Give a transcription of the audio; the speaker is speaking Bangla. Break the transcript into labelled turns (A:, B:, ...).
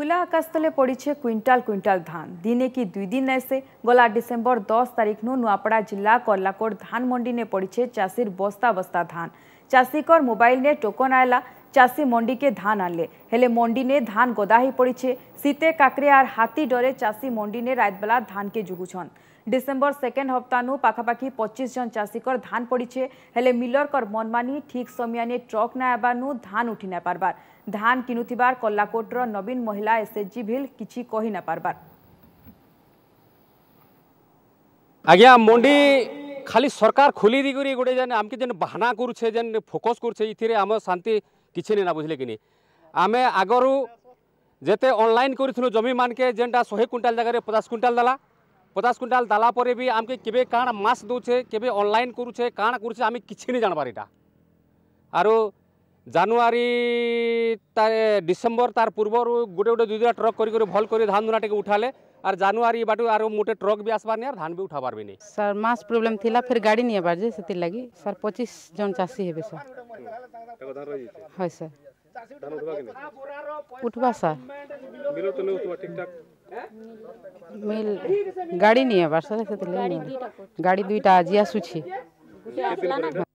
A: खुला आकाश तले पड़ी है क्विंटाल क्विंटाल धान दिने कि दुई दिन ऐसे गला डिसेम्बर दस तारीख नु नुआपड़ा जिला कर्लाकोट धान मंडी ने पड़ी है चाषीर बस्ता बस्ता धान चाषीकर मोबाइल ने टोकन आयला চাষি মন্ডিকে ধান আনলে হলে মন্ডিনে ধান গোদা হয়ে পড়িছে শীতে কাকরে আর হাতি ডরে চাষি মন্ডিনে রাতবেলা ধানকে জুগুছন ডিসেম্বর সেকেন্ড হপ্তাহ নু পাখাপাখি পঁচিশ জন চাষীকর ধান পড়িছে হলে মিলরকর মনমানি ঠিক সময়ানে ট্রক না নু ধান উঠি না পারবার ধান কিণুবার কল্লাকোটর নবীন মহিলা এসএচজি ভিল কিছু কহি না পারবার
B: আজ্ঞা মন্ডি খালি সরকার খুলি দিয়ে গোটে যেন আমি যেন বাহানা করছে যেন ফোকস করছে ইথিরে আমার শান্তি କିଛି ନି ନା ବୁଝିଲେ କି ନି ଆମେ ଆଗରୁ ଯେତେ ଅନଲାଇନ୍ କରିଥିଲୁ ଜମିମାନକେ ଯେନ୍ଟା ଶହେ କୁଇଣ୍ଟାଲ ଜାଗାରେ ପଚାଶ କୁଇଣ୍ଟାଲ ଦେଲା ପଚାଶ କୁଇଣ୍ଟାଲ ଦେଲା ପରେ ବି ଆମକେ କେବେ କାଣା ମାସ୍ ଦଉଛେ କେବେ ଅନଲାଇନ୍ କରୁଛେ କାଣା କରୁଛେ ଆମେ କିଛି ନି ଜାଣବାର୍ ଇଟା ଆରୁ ଜାନୁଆରୀ ତା ଡିସେମ୍ବର ତାର ପୂର୍ବରୁ ଗୋଟେ ଗୋଟେ ଦୁଇ ଦୁଇଟା ଟ୍ରକ୍ କରି ଭଲ କରି ଧାନ ଧୁନା ଟିକେ ଉଠାଲେ আর জানুয়ারি বাটু আর মোটে ট্রাক বি আসবার নি আর ধান বি উঠাবরবে নি
C: স্যার মাস প্রবলেম থিলা ফির গাড়ি নি এবার জেতে লাগি স্যার 25 জন চাসি হেবে স্যার
B: হই স্যার চাসি উঠাবো না বোরাৰ
C: পয়েন্ট
B: মিলতো নউ তো ঠিকঠাক
A: মেল গাড়ি নি এবার সাথে গাড়ি দুইটা গাড়ি দুইটা আজিয়া সুচি